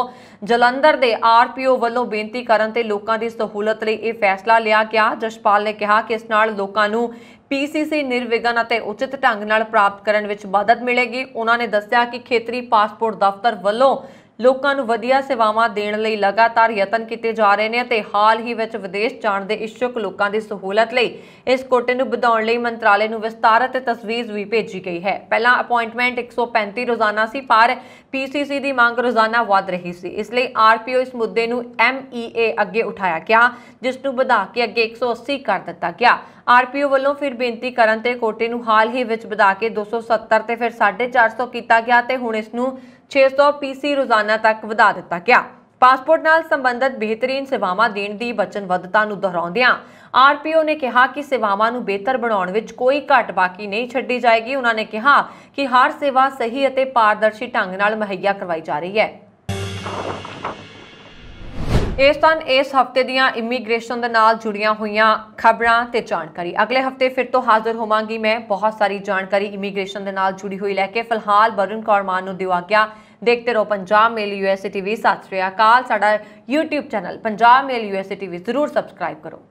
ਜਲੰਧਰ ਦੇ ਆਰਪੀਓ ਵੱਲੋਂ ਬੇਨਤੀ ਕਰਨ ਤੇ ਲੋਕਾਂ ਦੀ ਸਹੂਲਤ ਲਈ ਇਹ ਫੈਸਲਾ ਲਿਆ ਗਿਆ ਜਸ਼ਪਾਲ ਨੇ ਕਿਹਾ ਕਿ ਇਸ ਨਾਲ ਲੋਕਾਂ ਨੂੰ ਪੀਸੀਸੀ ਨਿਰਵਿਘਨ ਅਤੇ ਉਚਿਤ ਢੰਗ ਨਾਲ ਪ੍ਰਾਪਤ ਕਰਨ ਵਿੱਚ ਮਦਦ ਮਿਲੇਗੀ ਉਹਨਾਂ ਨੇ ਦੱਸਿਆ ਕਿ ਖੇਤਰੀ ਪਾਸਪੋਰਟ ਦਫ਼ਤਰ ਵੱਲੋਂ ਲੋਕਾਂ ਨੂੰ ਵਧੀਆ ਸੇਵਾਵਾਂ ਦੇਣ ਲਈ ਲਗਾਤਾਰ ਯਤਨ ਕੀਤੇ ਜਾ ਰਹੇ ਨੇ ਅਤੇ ਹਾਲ ਹੀ ਵਿੱਚ ਵਿਦੇਸ਼ ਜਾਣ ਦੇ ਇਸ਼ੂਕ ਲੋਕਾਂ ਦੀ ਸਹੂਲਤ ਲਈ ਇਸ ਕੋਟੇ ਨੂੰ ਵਧਾਉਣ ਲਈ ਮੰਤਰਾਲੇ ਨੂੰ ਵਿਸਤਾਰਤ ਤਸਵੀਜ਼ ਵੀ ਭੇਜੀ ਗਈ ਹੈ ਪਹਿਲਾਂ ਅਪਾਇੰਟਮੈਂਟ 135 ਰੋਜ਼ਾਨਾ ਸੀ ਪਰ ਪੀਸੀਸੀ ਦੀ ਮੰਗ ਰੋਜ਼ਾਨਾ ਵਧ ਰਹੀ ਸੀ ਇਸ ਲਈ ਆਰਪੀਓ ਇਸ ਮੁੱਦੇ ਨੂੰ ਐਮਈਏ ਅੱਗੇ ਉਠਾਇਆ ਗਿਆ ਜਿਸ ਨੂੰ ਵਧਾ ਕੇ ਅੱਗੇ 180 ਕਰ ਦਿੱਤਾ ਗਿਆ ਆਰਪੀਓ ਵੱਲੋਂ ਫਿਰ ਬੇਨਤੀ ਕਰਨ ਤੇ ਕੋਟੇ ਨੂੰ ਹਾਲ ਹੀ ਵਿੱਚ ਵਧਾ ਕੇ 270 ਤੇ ਫਿਰ 450 ਕੀਤਾ ਗਿਆ ਤੇ ਹੁਣ ਇਸ ਨੂੰ 600 ਪੀਸੀ ਰੋਜ਼ਾਨਾ ਤੱਕ ਵਧਾ ਦਿੱਤਾ ਗਿਆ ਪਾਸਪੋਰਟ ਨਾਲ ਸੰਬੰਧਿਤ ਬਿਹਤਰੀਨ ਸੇਵਾਵਾਂ ਦੇਣ ਦੀ ਵਚਨਬੱਧਤਾ ਨੂੰ ਦੁਹਰਾਉਂਦਿਆਂ ਆਰਪੀਓ ਨੇ ਕਿਹਾ ਕਿ ਸੇਵਾਵਾਂ ਨੂੰ ਬਿਹਤਰ ਬਣਾਉਣ ਵਿੱਚ ਕੋਈ ਘਾਟ ਬਾਕੀ ਨਹੀਂ ਛੱਡੀ ਜਾਏਗੀ ਉਹਨਾਂ ਨੇ ਕਿਹਾ ਕਿ ਹਰ ਸੇਵਾ ਸਹੀ ਅਤੇ ਪਾਰਦਰਸ਼ੀ ਢੰਗ ਨਾਲ ਮਹੱਈਆ ਕਰਵਾਈ ਜਾ ਰਹੀ ਹੈ ਇਸ ਤਾਂ ਇਸ ਹਫਤੇ ਦੀਆਂ ਇਮੀਗ੍ਰੇਸ਼ਨ ਦੇ ਨਾਲ ਜੁੜੀਆਂ ਹੋਈਆਂ ਖਬਰਾਂ ਤੇ ਜਾਣਕਾਰੀ ਅਗਲੇ ਹਫਤੇ ਫਿਰ ਤੋਂ ਹਾਜ਼ਰ ਹੋਵਾਂਗੀ ਮੈਂ ਬਹੁਤ ਸਾਰੀ ਜਾਣਕਾਰੀ ਇਮੀਗ੍ਰੇਸ਼ਨ ਦੇ ਨਾਲ ਜੁੜੀ ਹੋਈ ਲੈ ਕੇ ਫਿਲਹਾਲ ਬਰਨ ਕੌਰ ਮਾਨ ਨੂੰ ਦਿਵਾ ਗਿਆ ਦੇਖਦੇ ਰਹੋ ਪੰਜਾਬ ਮੇਲ ਯੂਐਸਏ ਟੀਵੀ ਸਤਿ ਸ੍ਰੀ ਅਕਾਲ ਸਾਡਾ YouTube channel Punjab mail USA TV ਜ਼ਰੂਰ ਸਬਸਕ੍ਰਾਈਬ ਕਰੋ